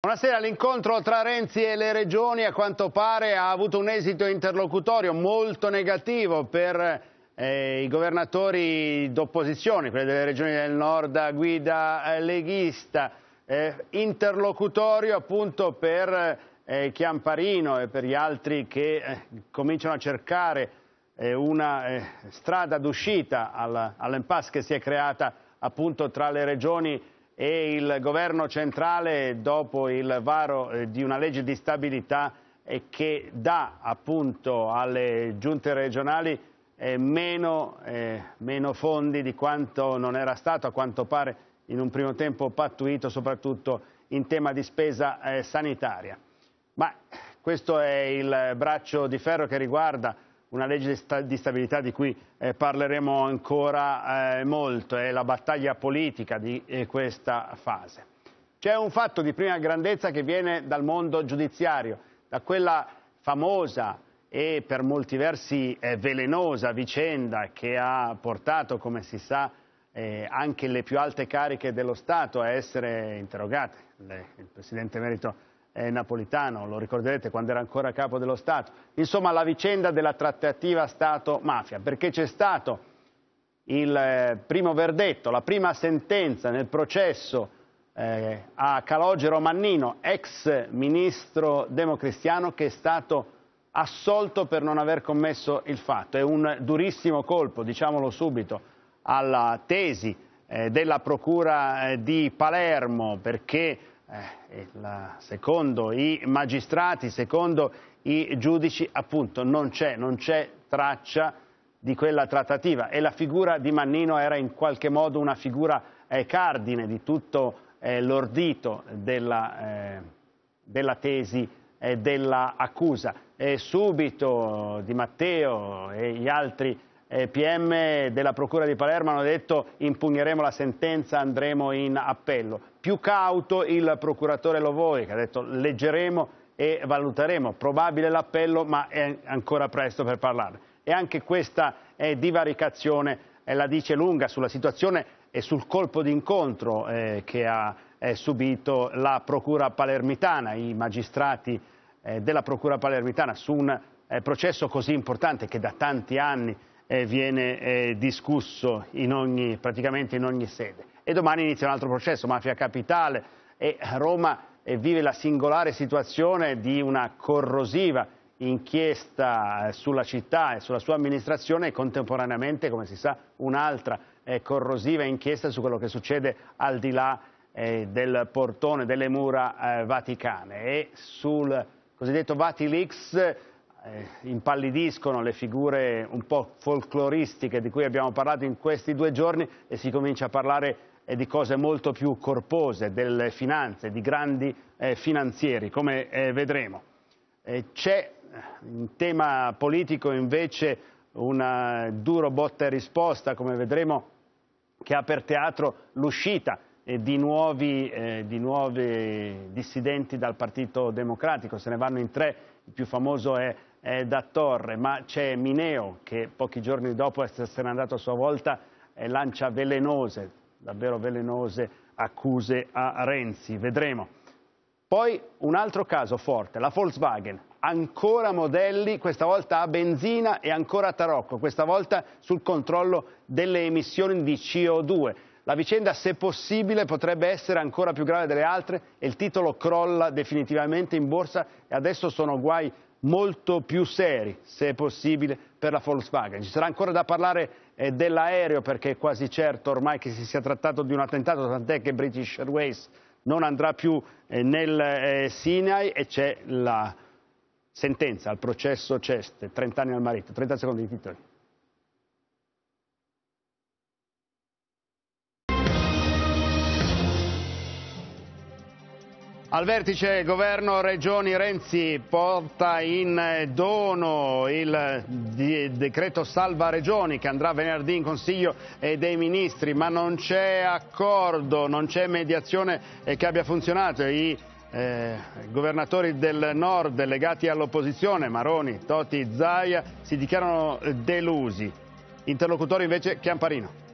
Buonasera, l'incontro tra Renzi e le regioni a quanto pare ha avuto un esito interlocutorio molto negativo per eh, i governatori d'opposizione, quelli delle regioni del nord a guida eh, leghista, eh, interlocutorio appunto per eh, Chiamparino e per gli altri che eh, cominciano a cercare eh, una strada d'uscita all'impasse all che si è creata appunto tra le regioni e il governo centrale dopo il varo eh, di una legge di stabilità che dà appunto alle giunte regionali eh, meno, eh, meno fondi di quanto non era stato a quanto pare in un primo tempo pattuito soprattutto in tema di spesa sanitaria. Ma questo è il braccio di ferro che riguarda una legge di stabilità di cui eh, parleremo ancora eh, molto, è la battaglia politica di eh, questa fase. C'è un fatto di prima grandezza che viene dal mondo giudiziario, da quella famosa e per molti versi eh, velenosa vicenda che ha portato, come si sa, eh, anche le più alte cariche dello Stato a essere interrogate. il Presidente Merito eh, Napolitano, lo ricorderete quando era ancora capo dello Stato. Insomma, la vicenda della trattativa Stato-mafia, perché c'è stato il eh, primo verdetto, la prima sentenza nel processo eh, a Calogero Mannino, ex ministro democristiano, che è stato assolto per non aver commesso il fatto. È un durissimo colpo, diciamolo subito, alla tesi eh, della Procura eh, di Palermo, perché eh, la, secondo i magistrati, secondo i giudici, appunto non c'è traccia di quella trattativa e la figura di Mannino era in qualche modo una figura eh, cardine di tutto eh, l'ordito della, eh, della, tesi eh, dell'accusa. subito Di Matteo e gli altri eh, PM della Procura di Palermo hanno detto impugneremo la sentenza, andremo in appello. Più cauto il procuratore Lovoi che ha detto leggeremo e valuteremo. Probabile l'appello ma è ancora presto per parlare. E anche questa divaricazione la dice lunga sulla situazione e sul colpo d'incontro eh, che ha eh, subito la Procura palermitana, i magistrati della Procura palermitana su un processo così importante che da tanti anni eh, viene eh, discusso in ogni, praticamente in ogni sede. E domani inizia un altro processo, Mafia Capitale e Roma vive la singolare situazione di una corrosiva inchiesta sulla città e sulla sua amministrazione e contemporaneamente, come si sa, un'altra eh, corrosiva inchiesta su quello che succede al di là eh, del portone delle mura eh, vaticane e sul cosiddetto Vatileaks eh, impallidiscono le figure un po' folcloristiche di cui abbiamo parlato in questi due giorni e si comincia a parlare eh, di cose molto più corpose, delle finanze, di grandi eh, finanzieri, come vedremo. c'è in tema politico invece un duro botta e risposta, come vedremo, che ha per teatro l'uscita di nuovi, eh, di nuovi, dissidenti dal Partito Democratico. Se ne vanno in tre, il più famoso è eh, da Torre, ma c'è Mineo che pochi giorni dopo essere andato a sua volta eh, lancia velenose, davvero velenose accuse a Renzi, vedremo. Poi un altro caso forte, la Volkswagen, ancora modelli, questa volta a benzina e ancora a tarocco, questa volta sul controllo delle emissioni di CO2. La vicenda, se possibile, potrebbe essere ancora più grave delle altre e il titolo crolla definitivamente in borsa e adesso sono guai molto più seri, se è possibile, per la Volkswagen. Ci sarà ancora da parlare eh, dell'aereo perché è quasi certo ormai che si sia trattato di un attentato, tant'è che British Airways non andrà più eh, nel eh, Sinai e c'è la sentenza al processo Ceste, 30 anni al marito. 30 secondi di titoli. Al vertice governo Regioni Renzi porta in dono il decreto salva Regioni che andrà venerdì in Consiglio dei Ministri, ma non c'è accordo, non c'è mediazione eh, che abbia funzionato. I eh, governatori del nord legati all'opposizione, Maroni, Toti, Zaia, si dichiarano delusi. Interlocutore invece Chiamparino.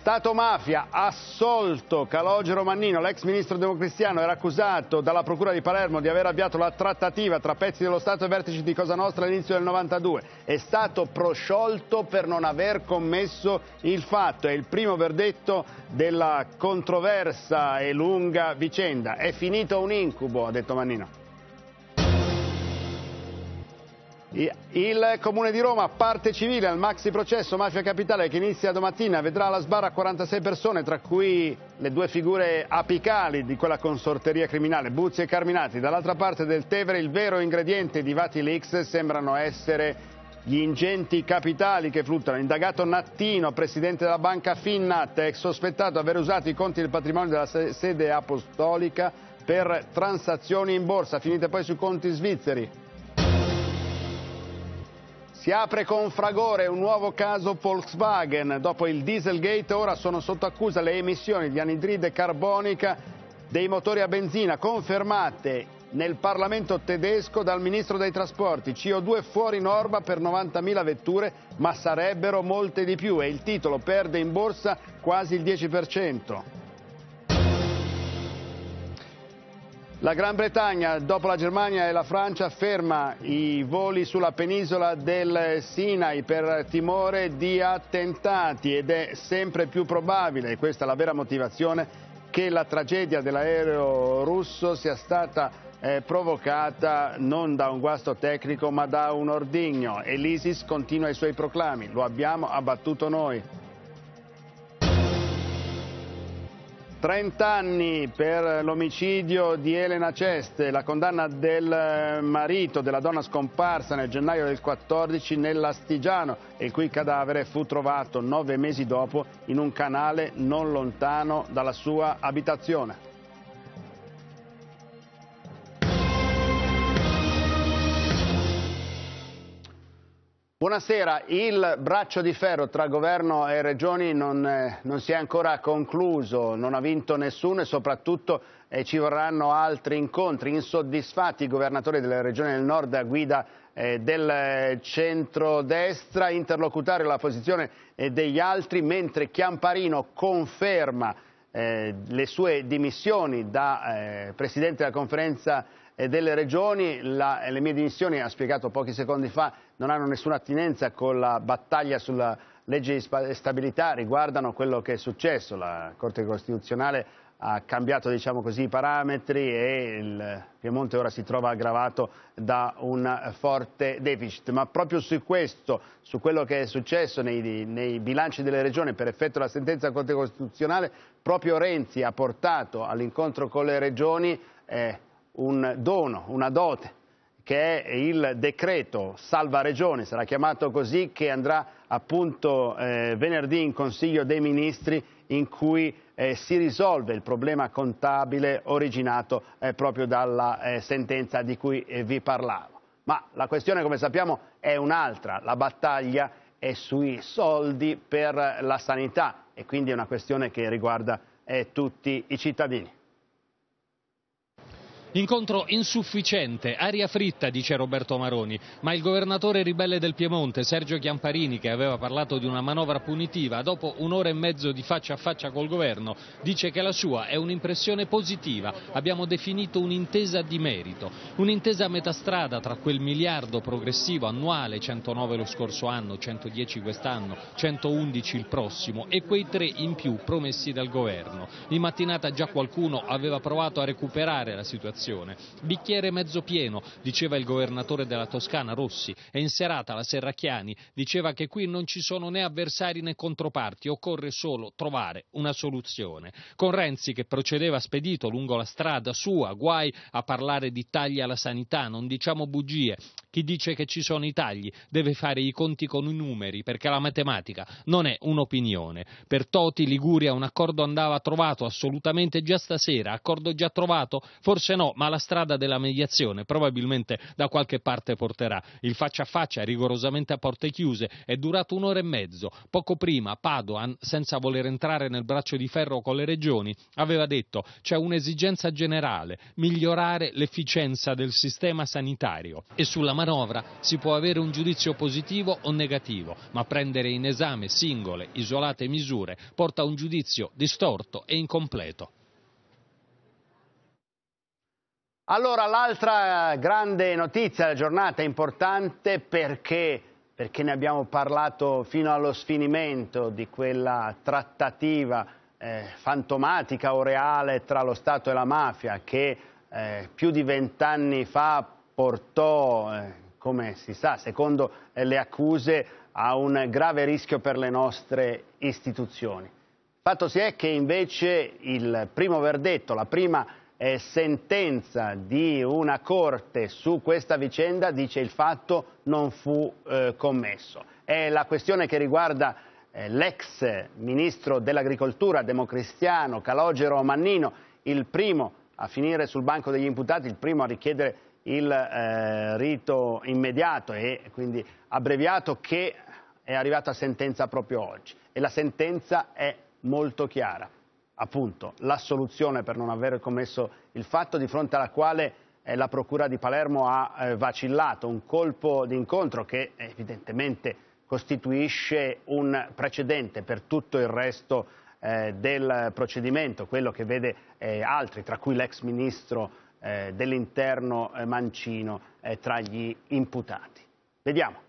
Stato mafia, assolto Calogero Mannino, l'ex ministro democristiano, era accusato dalla Procura di Palermo di aver avviato la trattativa tra pezzi dello Stato e vertici di Cosa Nostra all'inizio del 92. È stato prosciolto per non aver commesso il fatto. È il primo verdetto della controversa e lunga vicenda. È finito un incubo, ha detto Mannino. Il Comune di Roma, parte civile al maxi processo Mafia Capitale che inizia domattina, vedrà alla sbarra 46 persone, tra cui le due figure apicali di quella consorteria criminale, Buzzi e Carminati. Dall'altra parte del Tevere il vero ingrediente di Vatilix sembrano essere gli ingenti capitali che fluttuano. Indagato Nattino, presidente della banca Finnat, è sospettato di aver usato i conti del patrimonio della sede apostolica per transazioni in borsa, finite poi su conti svizzeri. Si apre con fragore un nuovo caso Volkswagen. Dopo il Dieselgate ora sono sotto accusa le emissioni di anidride carbonica dei motori a benzina, confermate nel Parlamento tedesco dal Ministro dei Trasporti. CO2 fuori norma per 90.000 vetture, ma sarebbero molte di più e il titolo perde in borsa quasi il 10%. La Gran Bretagna, dopo la Germania e la Francia, ferma i voli sulla penisola del Sinai per timore di attentati ed è sempre più probabile, e questa è la vera motivazione, che la tragedia dell'aereo russo sia stata eh, provocata non da un guasto tecnico ma da un ordigno e l'ISIS continua i suoi proclami, lo abbiamo abbattuto noi. 30 anni per l'omicidio di Elena Ceste, la condanna del marito della donna scomparsa nel gennaio del 14 nell'Astigiano, il cui cadavere fu trovato nove mesi dopo in un canale non lontano dalla sua abitazione. Buonasera, il braccio di ferro tra governo e regioni non, eh, non si è ancora concluso, non ha vinto nessuno e soprattutto eh, ci vorranno altri incontri. Insoddisfatti i governatori delle regioni del nord a guida eh, del centrodestra, interlocutare la posizione eh, degli altri, mentre Chiamparino conferma eh, le sue dimissioni da eh, Presidente della conferenza eh, delle regioni, la, eh, le mie dimissioni, ha spiegato pochi secondi fa, non hanno nessuna attinenza con la battaglia sulla legge di stabilità, riguardano quello che è successo. La Corte Costituzionale ha cambiato diciamo così, i parametri e il Piemonte ora si trova aggravato da un forte deficit. Ma proprio su questo, su quello che è successo nei, nei bilanci delle regioni per effetto della sentenza della Corte Costituzionale, proprio Renzi ha portato all'incontro con le regioni eh, un dono, una dote, che è il decreto Salva Regione, sarà chiamato così, che andrà appunto eh, venerdì in Consiglio dei Ministri in cui eh, si risolve il problema contabile originato eh, proprio dalla eh, sentenza di cui eh, vi parlavo. Ma la questione, come sappiamo, è un'altra, la battaglia è sui soldi per la sanità e quindi è una questione che riguarda eh, tutti i cittadini. Incontro insufficiente, aria fritta, dice Roberto Maroni, ma il governatore ribelle del Piemonte, Sergio Chiamparini, che aveva parlato di una manovra punitiva, dopo un'ora e mezzo di faccia a faccia col governo, dice che la sua è un'impressione positiva. Abbiamo definito un'intesa di merito, un'intesa a metà strada tra quel miliardo progressivo annuale, 109 lo scorso anno, 110 quest'anno, 111 il prossimo, e quei tre in più promessi dal governo. In mattinata già qualcuno aveva provato a recuperare la situazione situazione. Bicchiere mezzo pieno, diceva il governatore della Toscana Rossi, e in serata la Serracchiani diceva che qui non ci sono né avversari né controparti, occorre solo trovare una soluzione. Con Renzi che procedeva spedito lungo la strada sua, guai a parlare di tagli alla sanità, non diciamo bugie. Chi dice che ci sono i tagli deve fare i conti con i numeri, perché la matematica non è un'opinione. Per Toti Liguria un accordo andava trovato assolutamente già stasera, accordo già trovato? Forse no, ma la strada della mediazione probabilmente da qualche parte porterà. Il faccia a faccia, rigorosamente a porte chiuse, è durato un'ora e mezzo. Poco prima Padoan, senza voler entrare nel braccio di ferro con le regioni, aveva detto c'è un'esigenza generale, migliorare l'efficienza del sistema sanitario e sulla manovra si può avere un giudizio positivo o negativo, ma prendere in esame singole, isolate misure porta a un giudizio distorto e incompleto. Allora, l'altra eh, grande notizia della giornata è importante perché, perché, ne abbiamo parlato fino allo sfinimento di quella trattativa eh, fantomatica o reale tra lo Stato e la mafia che eh, più di vent'anni fa portò, eh, come si sa, secondo eh, le accuse, a un grave rischio per le nostre istituzioni. Fatto si è che invece il primo verdetto, la prima eh, sentenza di una corte su questa vicenda dice il fatto non fu eh, commesso. È la questione che riguarda eh, l'ex ministro dell'agricoltura democristiano Calogero Mannino, il primo a finire sul banco degli imputati, il primo a richiedere il eh, rito immediato e quindi abbreviato che è arrivato a sentenza proprio oggi e la sentenza è molto chiara appunto la soluzione per non aver commesso il fatto di fronte alla quale eh, la Procura di Palermo ha eh, vacillato, un colpo d'incontro che evidentemente costituisce un precedente per tutto il resto eh, del procedimento, quello che vede eh, altri, tra cui l'ex ministro eh, dell'interno eh, Mancino, tra gli imputati. Vediamo.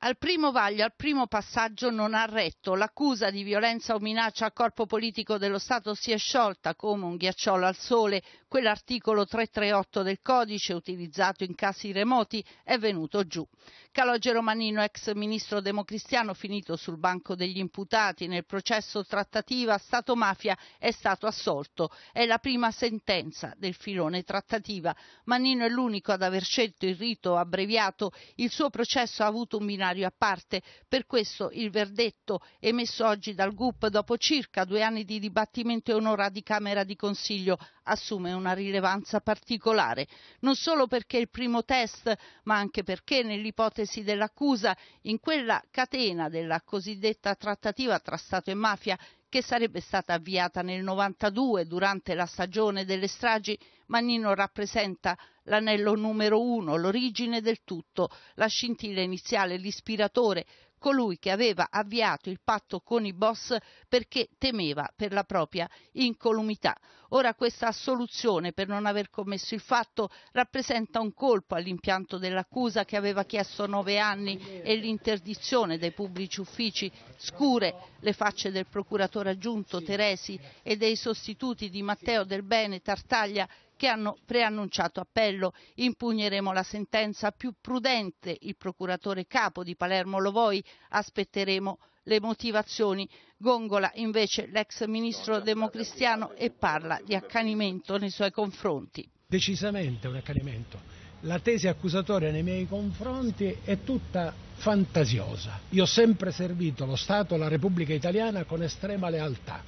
Al primo vaglio, al primo passaggio non ha retto. L'accusa di violenza o minaccia al corpo politico dello Stato si è sciolta come un ghiacciolo al sole. Quell'articolo 338 del codice utilizzato in casi remoti è venuto giù. Calogero Mannino, ex ministro democristiano, finito sul banco degli imputati nel processo trattativa Stato-mafia, è stato assolto. È la prima sentenza del filone trattativa. Mannino è l'unico ad aver scelto il rito abbreviato. Il suo processo ha avuto un bilancio straordinario a parte. Per questo il verdetto emesso oggi dal GUP dopo circa due anni di dibattimento e un'ora di Camera di Consiglio assume una rilevanza particolare, non solo perché è il primo test, ma anche perché nell'ipotesi dell'accusa, in quella catena della cosiddetta trattativa tra Stato e mafia, che sarebbe stata avviata nel 92 durante la stagione delle stragi, Mannino rappresenta l'anello numero uno, l'origine del tutto, la scintilla iniziale, l'ispiratore, colui che aveva avviato il patto con i boss perché temeva per la propria incolumità. Ora questa assoluzione per non aver commesso il fatto rappresenta un colpo all'impianto dell'accusa che aveva chiesto nove anni e l'interdizione dai pubblici uffici scure le facce del procuratore aggiunto Teresi e dei sostituti di Matteo Del Bene, Tartaglia che hanno preannunciato appello. Impugneremo la sentenza più prudente, il procuratore capo di Palermo lo vuoi? aspetteremo le motivazioni. Gongola invece l'ex ministro democristiano e parla di accanimento nei suoi confronti. Decisamente un accanimento. La tesi accusatoria nei miei confronti è tutta fantasiosa. Io ho sempre servito lo Stato e la Repubblica italiana con estrema lealtà.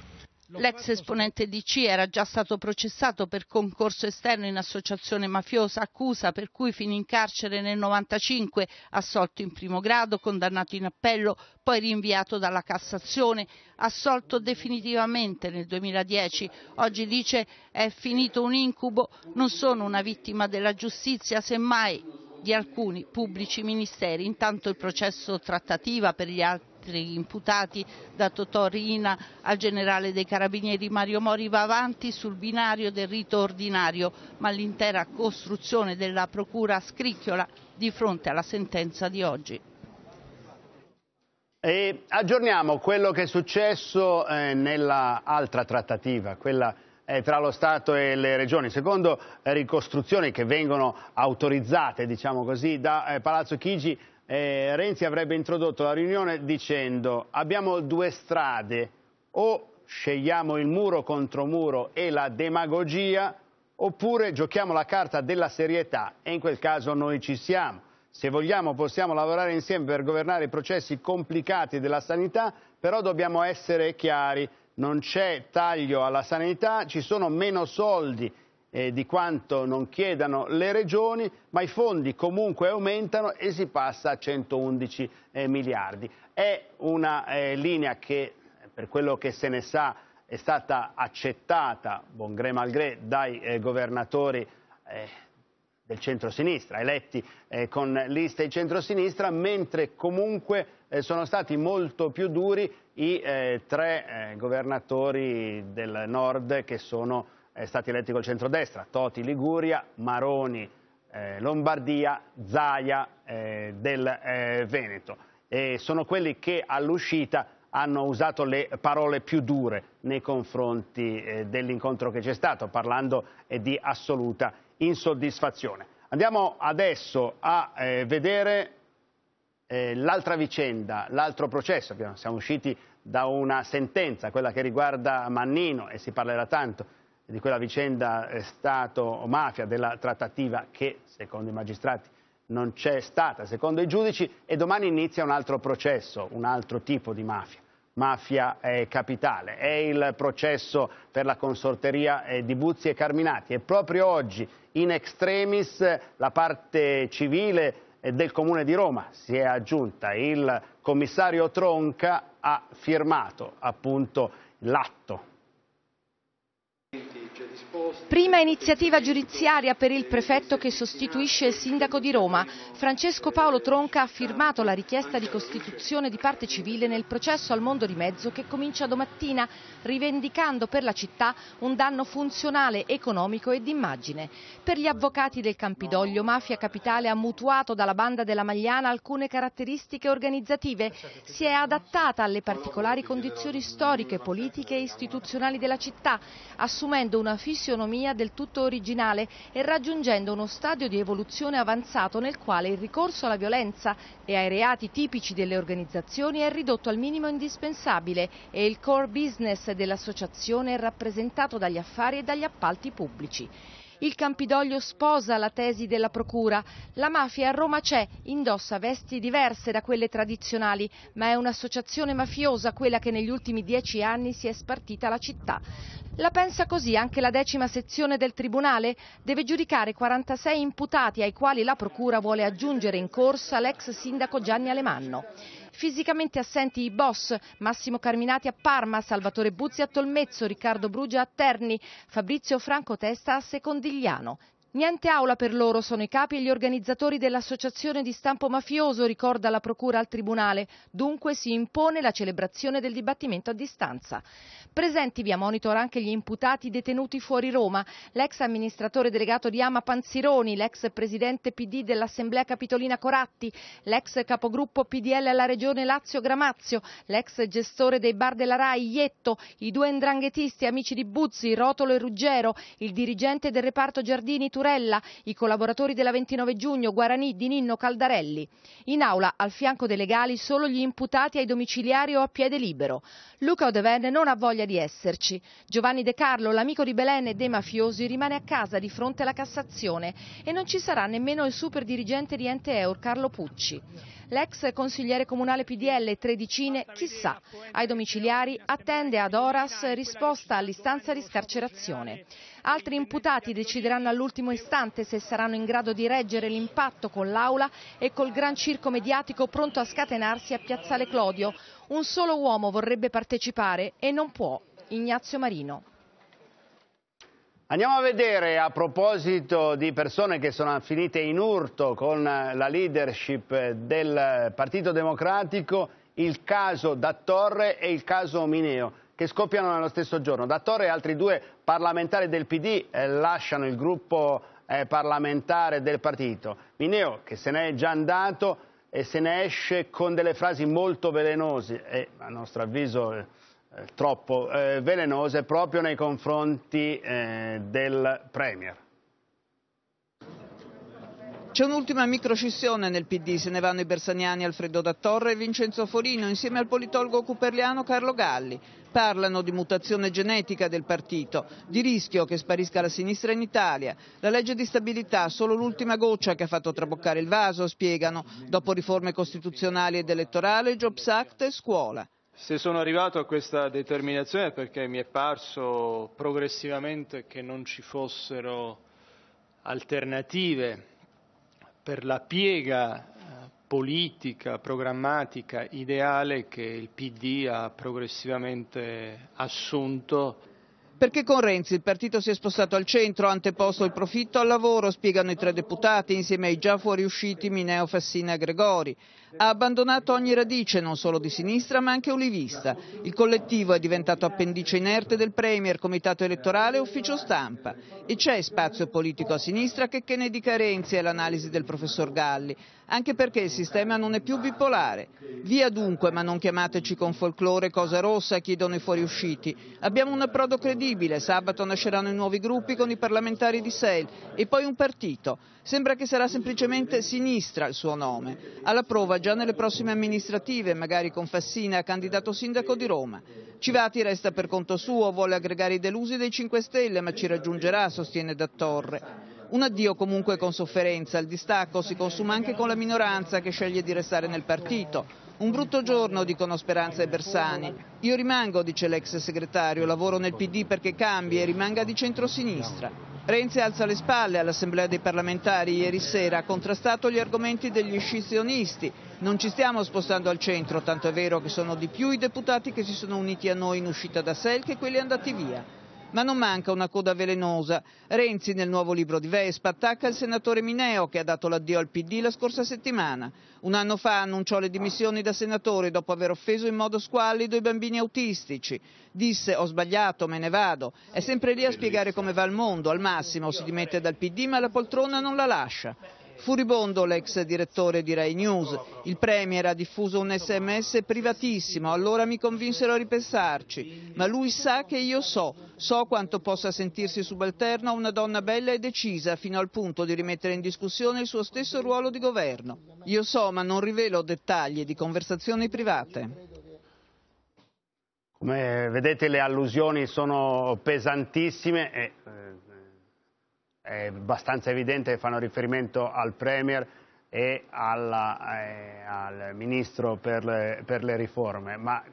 L'ex esponente DC era già stato processato per concorso esterno in associazione mafiosa, accusa per cui finì in carcere nel 1995, assolto in primo grado, condannato in appello, poi rinviato dalla Cassazione, assolto definitivamente nel 2010. Oggi dice è finito un incubo, non sono una vittima della giustizia, semmai di alcuni pubblici ministeri. Intanto il processo trattativa per gli altri altri imputati da Totò Rina al generale dei carabinieri Mario Mori va avanti sul binario del rito ordinario, ma l'intera costruzione della procura scricchiola di fronte alla sentenza di oggi. E aggiorniamo quello che è successo eh, nell'altra trattativa, quella eh, tra lo Stato e le regioni. Secondo eh, ricostruzioni che vengono autorizzate diciamo così, da eh, Palazzo Chigi, eh, Renzi avrebbe introdotto la riunione dicendo abbiamo due strade, o scegliamo il muro contro muro e la demagogia, oppure giochiamo la carta della serietà e in quel caso noi ci siamo. Se vogliamo possiamo lavorare insieme per governare i processi complicati della sanità, però dobbiamo essere chiari, non c'è taglio alla sanità, ci sono meno soldi eh, di quanto non chiedano le regioni, ma i fondi comunque aumentano e si passa a 111 eh, miliardi. È una eh, linea che, per quello che se ne sa, è stata accettata, buon gré malgré, dai eh, governatori eh, del centro-sinistra, eletti eh, con liste di centro-sinistra, mentre comunque eh, sono stati molto più duri i eh, tre eh, governatori del nord che sono eh, stati eletti col centrodestra, Toti Liguria, Maroni eh, Lombardia, Zaia eh, del eh, Veneto. E sono quelli che all'uscita hanno usato le parole più dure nei confronti eh, dell'incontro che c'è stato, parlando eh, di assoluta insoddisfazione. Andiamo adesso a vedere l'altra vicenda, l'altro processo. Siamo usciti da una sentenza, quella che riguarda Mannino, e si parlerà tanto di quella vicenda Stato-mafia, della trattativa che, secondo i magistrati, non c'è stata, secondo i giudici, e domani inizia un altro processo, un altro tipo di mafia. Mafia eh, Capitale, è il processo per la consorteria di Buzzi e Carminati e proprio oggi in extremis la parte civile del Comune di Roma si è aggiunta, il commissario Tronca ha firmato appunto l'atto Prima iniziativa giudiziaria per il prefetto che sostituisce il sindaco di Roma. Francesco Paolo Tronca ha firmato la richiesta di costituzione di parte civile nel processo al mondo di mezzo che comincia domattina, rivendicando per la città un danno funzionale, economico e d'immagine. Per gli avvocati del Campidoglio, Mafia Capitale ha mutuato dalla banda della Magliana alcune caratteristiche organizzative, si è adattata alle particolari condizioni storiche, politiche e istituzionali della città, assumendo una fisionomia economia del tutto originale e raggiungendo uno stadio di evoluzione avanzato nel quale il ricorso alla violenza e ai reati tipici delle organizzazioni è ridotto al minimo indispensabile e il core business dell'associazione è rappresentato dagli affari e dagli appalti pubblici. Il Campidoglio sposa la tesi della Procura. La mafia a Roma c'è, indossa vesti diverse da quelle tradizionali, ma è un'associazione mafiosa quella che negli ultimi dieci anni si è spartita la città. La pensa così anche la decima sezione del Tribunale? Deve giudicare 46 imputati ai quali la Procura vuole aggiungere in corsa l'ex sindaco Gianni Alemanno. Fisicamente assenti i boss Massimo Carminati a Parma, Salvatore Buzzi a Tolmezzo, Riccardo Brugia a Terni, Fabrizio Franco Testa a Secondigliano. Niente aula per loro sono i capi e gli organizzatori dell'associazione di stampo mafioso, ricorda la procura al tribunale. Dunque si impone la celebrazione del dibattimento a distanza. Presenti via monitor anche gli imputati detenuti fuori Roma, l'ex amministratore delegato di Ama Panzironi, l'ex presidente PD dell'Assemblea Capitolina Coratti, l'ex capogruppo PDL alla regione Lazio Gramazio, l'ex gestore dei bar della RAI Ietto, i due endranghetisti amici di Buzzi, Rotolo e Ruggero, il dirigente del reparto Giardini Turella, i collaboratori della 29 giugno, Guarani, Di Ninno, Caldarelli. In aula, al fianco dei legali, solo gli imputati ai domiciliari o a piede libero. Luca Odeverne non ha voglia di esserci. Giovanni De Carlo, l'amico di Belen e dei mafiosi, rimane a casa di fronte alla Cassazione e non ci sarà nemmeno il super dirigente di Ente Eur, Carlo Pucci. L'ex consigliere comunale PDL Tredicine, chissà, ai domiciliari attende ad Oras risposta all'istanza di scarcerazione. Altri imputati decideranno all'ultimo istante se saranno in grado di reggere l'impatto con l'aula e col gran circo mediatico pronto a scatenarsi a Piazzale Clodio. Un solo uomo vorrebbe partecipare e non può, Ignazio Marino. Andiamo a vedere a proposito di persone che sono finite in urto con la leadership del Partito Democratico il caso da e il caso Mineo che scoppiano nello stesso giorno. Dattore e altri due parlamentari del PD eh, lasciano il gruppo eh, parlamentare del partito. Mineo, che se n'è già andato e se ne esce con delle frasi molto velenose, e a nostro avviso eh, eh, troppo eh, velenose, proprio nei confronti del Premier. C'è un'ultima microscissione nel PD, se ne vanno i bersaniani Alfredo Dattorre e Vincenzo Forino insieme al politologo cuperliano Carlo Galli parlano di mutazione genetica del partito, di rischio che sparisca la sinistra in Italia. La legge di stabilità, solo l'ultima goccia che ha fatto traboccare il vaso, spiegano, dopo riforme costituzionali ed elettorali, Jobs Act e scuola. Se sono arrivato a questa determinazione è perché mi è parso progressivamente che non ci fossero alternative per la piega politica, programmatica, ideale che il PD ha progressivamente assunto. Perché con Renzi il partito si è spostato al centro, ha anteposto il profitto al lavoro, spiegano i tre deputati insieme ai già fuoriusciti Mineo Fassina e Gregori. Ha abbandonato ogni radice non solo di sinistra ma anche olivista. Il collettivo è diventato appendice inerte del Premier, comitato elettorale e ufficio stampa. E c'è spazio politico a sinistra che, che ne dica Renzi è l'analisi del professor Galli, anche perché il sistema non è più bipolare. Via dunque, ma non chiamateci con folklore Cosa Rossa, chiedono i fuoriusciti. Abbiamo un approdo credibile, sabato nasceranno i nuovi gruppi con i parlamentari di SEL e poi un partito. Sembra che sarà semplicemente Sinistra il suo nome, alla prova già nelle prossime amministrative, magari con Fassina, candidato sindaco di Roma. Civati resta per conto suo, vuole aggregare i delusi dei 5 Stelle, ma ci raggiungerà, sostiene da Torre. Un addio comunque con sofferenza, il distacco si consuma anche con la minoranza che sceglie di restare nel partito. Un brutto giorno, dicono Speranza e Bersani. Io rimango, dice l'ex segretario, lavoro nel PD perché cambi e rimanga di centrosinistra. Renzi alza le spalle all'Assemblea dei parlamentari ieri sera, ha contrastato gli argomenti degli scissionisti. Non ci stiamo spostando al centro, tanto è vero che sono di più i deputati che si sono uniti a noi in uscita da Sel che quelli andati via. Ma non manca una coda velenosa. Renzi nel nuovo libro di Vespa attacca il senatore Mineo che ha dato l'addio al PD la scorsa settimana. Un anno fa annunciò le dimissioni da senatore dopo aver offeso in modo squallido i bambini autistici. Disse ho sbagliato, me ne vado. È sempre lì a spiegare come va il mondo. Al massimo si dimette dal PD ma la poltrona non la lascia. Furibondo l'ex direttore di Rai News. Il Premier ha diffuso un sms privatissimo, allora mi convinsero a ripensarci. Ma lui sa che io so, so quanto possa sentirsi subalterno a una donna bella e decisa, fino al punto di rimettere in discussione il suo stesso ruolo di governo. Io so, ma non rivelo dettagli di conversazioni private. Come vedete le allusioni sono pesantissime e eh, è abbastanza evidente che fanno riferimento al Premier e alla, eh, al Ministro per le, per le riforme, ma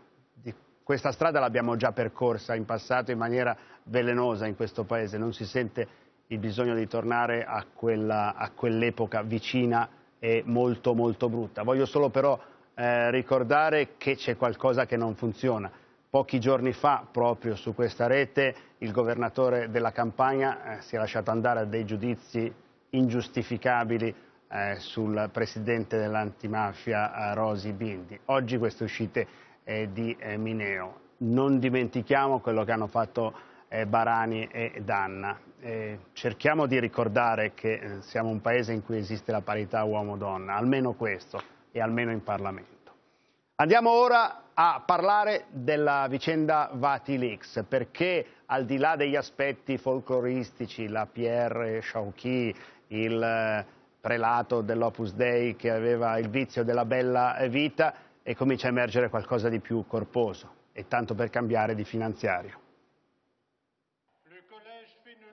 questa strada l'abbiamo già percorsa in passato in maniera velenosa in questo Paese, non si sente il bisogno di tornare a, quell'epoca vicina e molto molto brutta. Voglio solo però eh, ricordare che c'è qualcosa che non funziona. Pochi giorni fa, proprio su questa rete, il governatore della Campania eh, si è lasciato andare a dei giudizi ingiustificabili eh, sul presidente dell'antimafia eh, Rosi Bindi. Oggi queste uscite eh, di eh, Mineo. Non dimentichiamo quello che hanno fatto eh, Barani e Danna. cerchiamo di ricordare che siamo un paese in cui esiste la parità uomo-donna, almeno questo, e almeno in Parlamento. Andiamo ora a parlare della vicenda Vatilix, perché al di là degli aspetti folcloristici, la Pierre Chauqui, il eh, prelato dell'Opus Dei che aveva il vizio della bella vita, e comincia a emergere qualcosa di più corposo, e tanto per cambiare di finanziario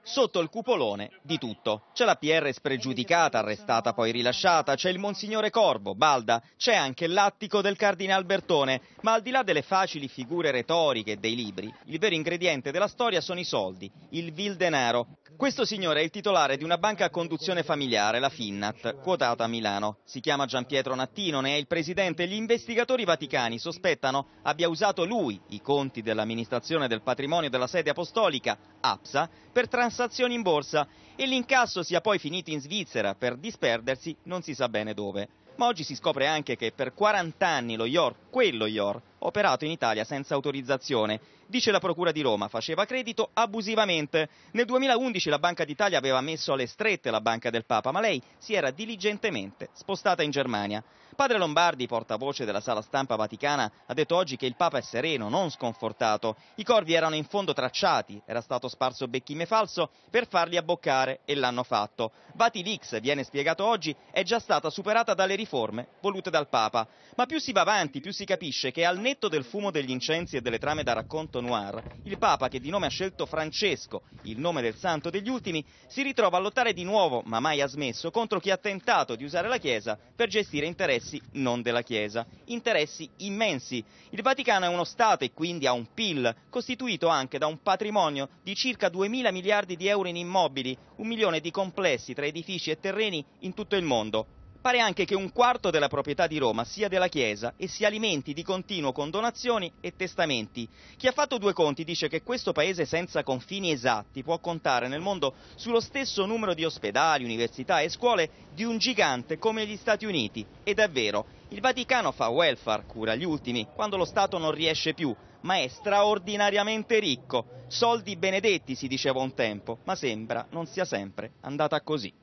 sotto il cupolone di tutto. C'è la PR spregiudicata, arrestata poi rilasciata, c'è il Monsignore Corvo, Balda, c'è anche l'attico del Cardinal Bertone, ma al di là delle facili figure retoriche e dei libri, il vero ingrediente della storia sono i soldi, il vil denaro. Questo signore è il titolare di una banca a conduzione familiare, la Finnat, quotata a Milano. Si chiama Gianpietro Nattino, ne è il presidente. Gli investigatori vaticani sospettano abbia usato lui i conti dell'amministrazione del patrimonio della sede apostolica, APSA, per trasferire transazioni in borsa e l'incasso sia poi finito in Svizzera per disperdersi non si sa bene dove. Ma oggi si scopre anche che per 40 anni lo IOR, quello IOR, operato in Italia senza autorizzazione. Dice la Procura di Roma, faceva credito abusivamente. Nel 2011 la Banca d'Italia aveva messo alle strette la Banca del Papa, ma lei si era diligentemente spostata in Germania. Padre Lombardi, portavoce della sala stampa vaticana, ha detto oggi che il Papa è sereno, non sconfortato. I corvi erano in fondo tracciati, era stato sparso becchime falso per farli abboccare e l'hanno fatto. Vatilix, viene spiegato oggi, è già stata superata dalle riforme volute dal Papa. Ma più si va avanti, più si capisce che al netto Detto del fumo degli incensi e delle trame da racconto noir, il Papa, che di nome ha scelto Francesco, il nome del santo degli ultimi, si ritrova a lottare di nuovo, ma mai ha smesso, contro chi ha tentato di usare la Chiesa per gestire interessi non della Chiesa, interessi immensi. Il Vaticano è uno Stato e quindi ha un PIL, costituito anche da un patrimonio di circa 2.000 miliardi di euro in immobili, un milione di complessi tra edifici e terreni in tutto il mondo. Pare anche che un quarto della proprietà di Roma sia della Chiesa e si alimenti di continuo con donazioni e testamenti. Chi ha fatto due conti dice che questo paese senza confini esatti può contare nel mondo sullo stesso numero di ospedali, università e scuole di un gigante come gli Stati Uniti. Ed è vero, il Vaticano fa welfare, cura gli ultimi, quando lo Stato non riesce più, ma è straordinariamente ricco. Soldi benedetti si diceva un tempo, ma sembra non sia sempre andata così.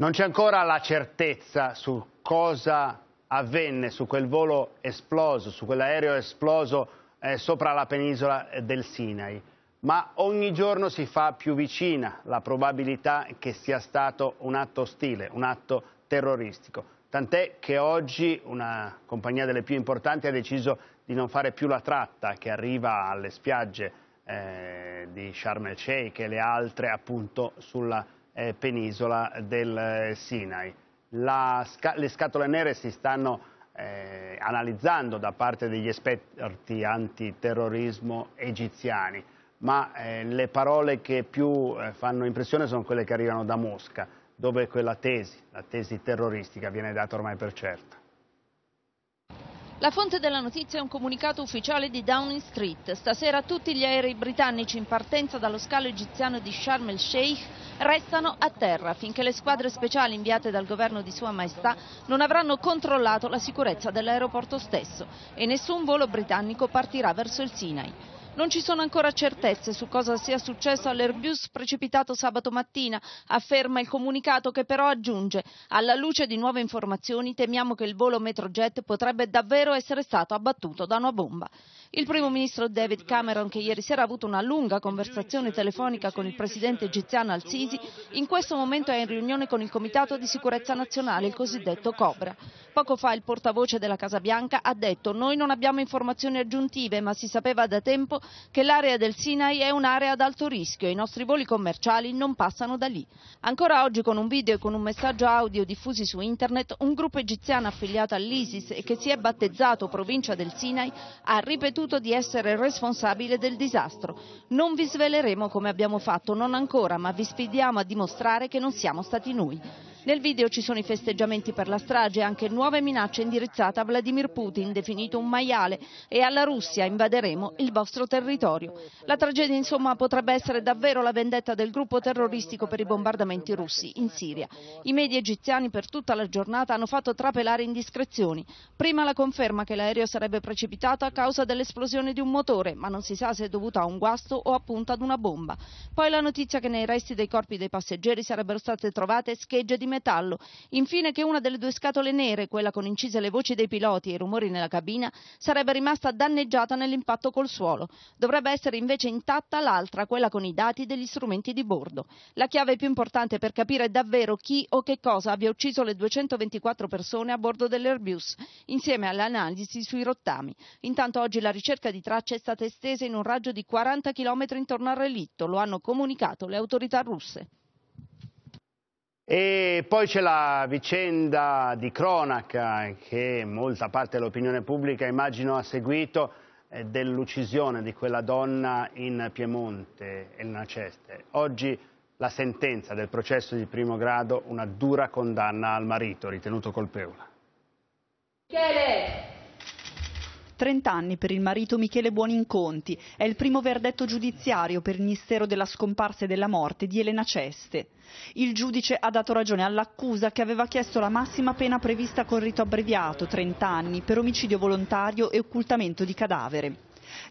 Non c'è ancora la certezza su cosa avvenne, su quel volo esploso, su quell'aereo esploso eh, sopra la penisola del Sinai, ma ogni giorno si fa più vicina la probabilità che sia stato un atto ostile, un atto terroristico, tant'è che oggi una compagnia delle più importanti ha deciso di non fare più la tratta che arriva alle spiagge eh, di Sharm el Sheikh e le altre appunto sulla penisola eh, penisola del eh, Sinai. Sca le scatole nere si stanno eh, analizzando da parte degli esperti antiterrorismo egiziani, ma eh, le parole che più eh, fanno impressione sono quelle che arrivano da Mosca, dove quella tesi, la tesi terroristica, viene data ormai per certa. La fonte della notizia è un comunicato ufficiale di Downing Street. Stasera tutti gli aerei britannici in partenza dallo scalo egiziano di Sharm el Sheikh restano a terra finché le squadre speciali inviate dal governo di Sua Maestà non avranno controllato la sicurezza dell'aeroporto stesso e nessun volo britannico partirà verso il Sinai. Non ci sono ancora certezze su cosa sia successo all'Airbus precipitato sabato mattina, afferma il comunicato che però aggiunge alla luce di nuove informazioni temiamo che il volo Metrojet potrebbe davvero essere stato abbattuto da una bomba. Il primo ministro David Cameron, che ieri sera ha avuto una lunga conversazione telefonica con il presidente egiziano Al-Sisi, in questo momento è in riunione con il Comitato di Sicurezza Nazionale, il cosiddetto Cobra. Poco fa il portavoce della Casa Bianca ha detto noi non abbiamo informazioni aggiuntive, ma si sapeva da tempo che l'area del Sinai è un'area ad alto rischio e i nostri voli commerciali non passano da lì. Ancora oggi con un video e con un messaggio audio diffusi su internet, un gruppo egiziano affiliato all'ISIS e che si è battezzato provincia del Sinai ha ripetuto ripetuto di essere responsabile del disastro. Non vi sveleremo come abbiamo fatto, non ancora, ma vi sfidiamo a dimostrare che non siamo stati noi. Nel video ci sono i festeggiamenti per la strage e anche nuove minacce indirizzate a Vladimir Putin, definito un maiale, e alla Russia invaderemo il vostro territorio. La tragedia insomma potrebbe essere davvero la vendetta del gruppo terroristico per i bombardamenti russi in Siria. I media egiziani per tutta la giornata hanno fatto trapelare indiscrezioni. Prima la conferma che l'aereo sarebbe precipitato a causa dell'esplosione di un motore, ma non si sa se è dovuta a un guasto o appunto ad una bomba. Poi la notizia che nei resti dei corpi dei passeggeri sarebbero state trovate schegge di metallo, infine che una delle due scatole nere, quella con incise le voci dei piloti e i rumori nella cabina, sarebbe rimasta danneggiata nell'impatto col suolo. Dovrebbe essere invece intatta l'altra, quella con i dati degli strumenti di bordo. La chiave più importante per capire davvero chi o che cosa abbia ucciso le 224 persone a bordo dell'Airbus, insieme all'analisi sui rottami. Intanto oggi la ricerca di tracce è stata estesa in un raggio di 40 km intorno al relitto, lo hanno comunicato le autorità russe. E poi c'è la vicenda di cronaca che molta parte dell'opinione pubblica immagino ha seguito eh, dell'uccisione di quella donna in Piemonte, Elena Ceste. Oggi la sentenza del processo di primo grado, una dura condanna al marito ritenuto colpevole. Michele! 30 anni per il marito Michele Buoninconti. È il primo verdetto giudiziario per il mistero della scomparsa e della morte di Elena Ceste. Il giudice ha dato ragione all'accusa che aveva chiesto la massima pena prevista con rito abbreviato, 30 anni, per omicidio volontario e occultamento di cadavere.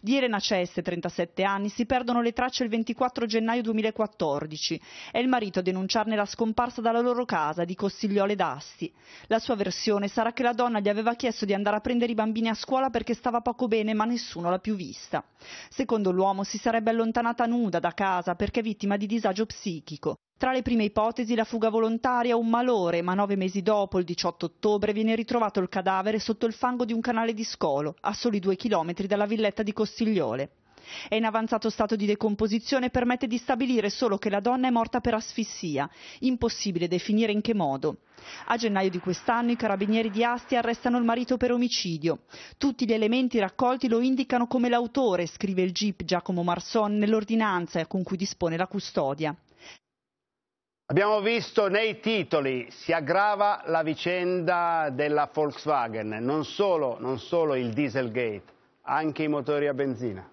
Di Elena Cesse, 37 anni, si perdono le tracce il 24 gennaio 2014. È il marito a denunciarne la scomparsa dalla loro casa di Costigliole d'Asti. La sua versione sarà che la donna gli aveva chiesto di andare a prendere i bambini a scuola perché stava poco bene ma nessuno l'ha più vista. Secondo l'uomo si sarebbe allontanata nuda da casa perché vittima di disagio psichico. Tra le prime ipotesi la fuga volontaria un malore, ma nove mesi dopo, il 18 ottobre, viene ritrovato il cadavere sotto il fango di un canale di scolo, a soli due chilometri dalla villetta di Costigliole. È in avanzato stato di decomposizione e permette di stabilire solo che la donna è morta per asfissia, impossibile definire in che modo. A gennaio di quest'anno i carabinieri di Asti arrestano il marito per omicidio. Tutti gli elementi raccolti lo indicano come l'autore, scrive il GIP Giacomo Marson nell'ordinanza con cui dispone la custodia. Abbiamo visto nei titoli, si aggrava la vicenda della Volkswagen, non solo, non solo il Dieselgate, anche i motori a benzina.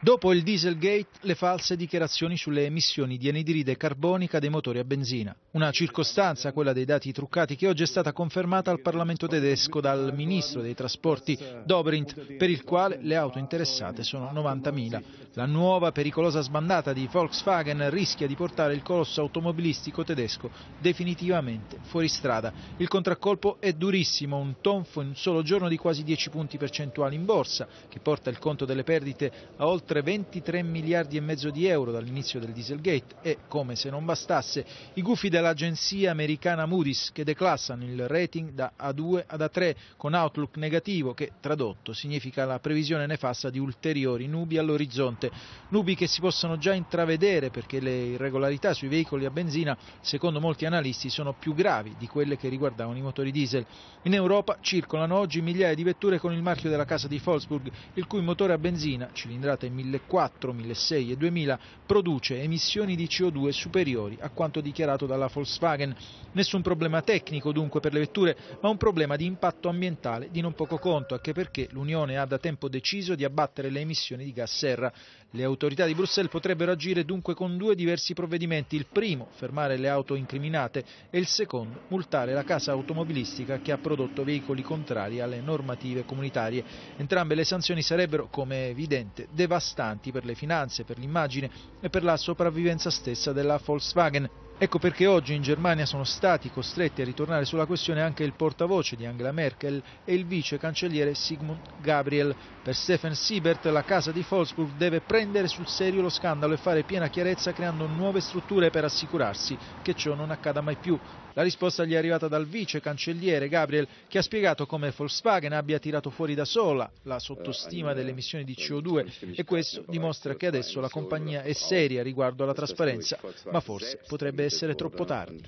Dopo il Dieselgate, le false dichiarazioni sulle emissioni di anidride carbonica dei motori a benzina. Una circostanza, quella dei dati truccati, che oggi è stata confermata al Parlamento tedesco dal ministro dei trasporti Dobrindt, per il quale le auto interessate sono 90.000. La nuova pericolosa sbandata di Volkswagen rischia di portare il colosso automobilistico tedesco definitivamente fuori strada. Il contraccolpo è durissimo, un tonfo in un solo giorno di quasi 10 punti percentuali in borsa, che porta il conto delle perdite a oltre 23 miliardi e mezzo di euro dall'inizio del Dieselgate e, come se non bastasse, i gufi della l'agenzia americana Moody's che declassano il rating da A2 ad A3 con outlook negativo che tradotto significa la previsione nefasta di ulteriori nubi all'orizzonte, nubi che si possono già intravedere perché le irregolarità sui veicoli a benzina secondo molti analisti sono più gravi di quelle che riguardavano i motori diesel. In Europa circolano oggi migliaia di vetture con il marchio della casa di Volkswagen il cui motore a benzina, cilindrate 1400, 1600 e 2000, produce emissioni di CO2 superiori a quanto dichiarato dalla della Volkswagen. Nessun problema tecnico dunque per le vetture, ma un problema di impatto ambientale di non poco conto, anche perché l'Unione ha da tempo deciso di abbattere le emissioni di gas serra. Le autorità di Bruxelles potrebbero agire dunque con due diversi provvedimenti, il primo fermare le auto incriminate e il secondo multare la casa automobilistica che ha prodotto veicoli contrari alle normative comunitarie. Entrambe le sanzioni sarebbero, come è evidente, devastanti per le finanze, per l'immagine e per la sopravvivenza stessa della Volkswagen. Ecco perché oggi in Germania sono stati costretti a ritornare sulla questione anche il portavoce di Angela Merkel e il vice cancelliere Sigmund Gabriel. Per Stefan Siebert la casa di Wolfsburg deve prendere sul serio lo scandalo e fare piena chiarezza creando nuove strutture per assicurarsi che ciò non accada mai più. La risposta gli è arrivata dal vice cancelliere Gabriel, che ha spiegato come Volkswagen abbia tirato fuori da sola la sottostima eh, delle eh, emissioni di eh, CO2 diciamo e questo dimostra che adesso la compagnia è seria riguardo alla trasparenza, ma forse potrebbe essere troppo tardi.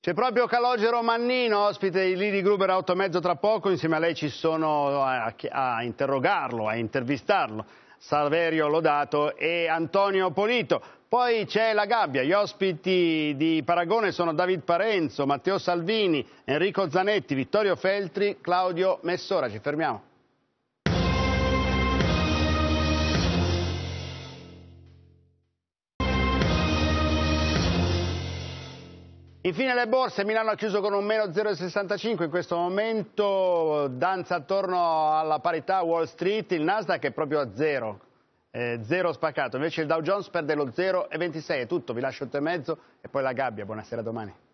C'è proprio Calogero Mannino, ospite di Lidi Gruber a 8 e mezzo tra poco, insieme a lei ci sono a, a interrogarlo, a intervistarlo, Saverio Lodato e Antonio Polito. Poi c'è la gabbia, gli ospiti di Paragone sono David Parenzo, Matteo Salvini, Enrico Zanetti, Vittorio Feltri, Claudio Messora. Ci fermiamo. Infine le borse, Milano ha chiuso con un meno 0,65 in questo momento, danza attorno alla parità Wall Street, il Nasdaq è proprio a zero, eh, 0 spaccato, invece il Dow Jones perde lo 0,26, è tutto, vi lascio 8,5 e poi la gabbia, buonasera domani.